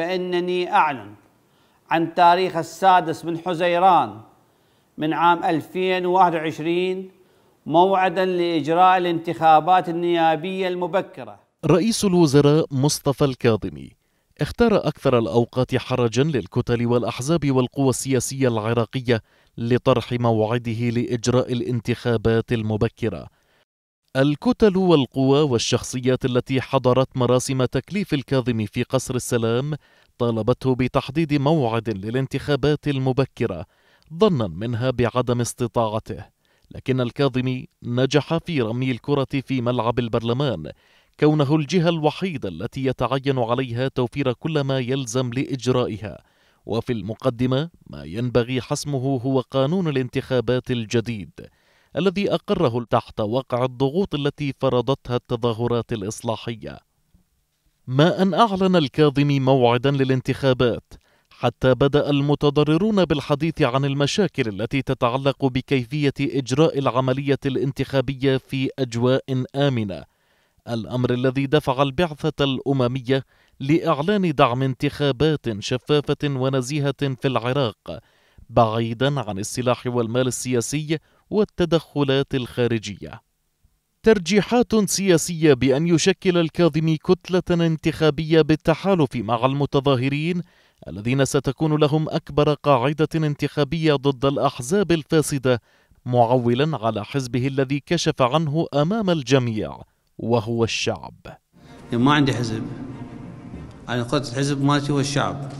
فإنني أعلن عن تاريخ السادس من حزيران من عام 2021 موعدا لإجراء الانتخابات النيابية المبكرة رئيس الوزراء مصطفى الكاظمي اختار أكثر الأوقات حرجا للكتل والأحزاب والقوى السياسية العراقية لطرح موعده لإجراء الانتخابات المبكرة الكتل والقوى والشخصيات التي حضرت مراسم تكليف الكاظم في قصر السلام طالبته بتحديد موعد للانتخابات المبكره ظنا منها بعدم استطاعته لكن الكاظمي نجح في رمي الكره في ملعب البرلمان كونه الجهه الوحيده التي يتعين عليها توفير كل ما يلزم لاجرائها وفي المقدمه ما ينبغي حسمه هو قانون الانتخابات الجديد الذي أقره تحت وقع الضغوط التي فرضتها التظاهرات الإصلاحية ما أن أعلن الكاظمي موعدا للانتخابات حتى بدأ المتضررون بالحديث عن المشاكل التي تتعلق بكيفية إجراء العملية الانتخابية في أجواء آمنة الأمر الذي دفع البعثة الأممية لإعلان دعم انتخابات شفافة ونزيهة في العراق بعيدا عن السلاح والمال السياسي والتدخلات الخارجيه ترجيحات سياسية بأن يشكل الكاظمي كتلة انتخابية بالتحالف مع المتظاهرين الذين ستكون لهم أكبر قاعدة انتخابية ضد الأحزاب الفاسدة معولا على حزبه الذي كشف عنه أمام الجميع وهو الشعب يعني ما عندي حزب أنا قلت الحزب مالتي هو الشعب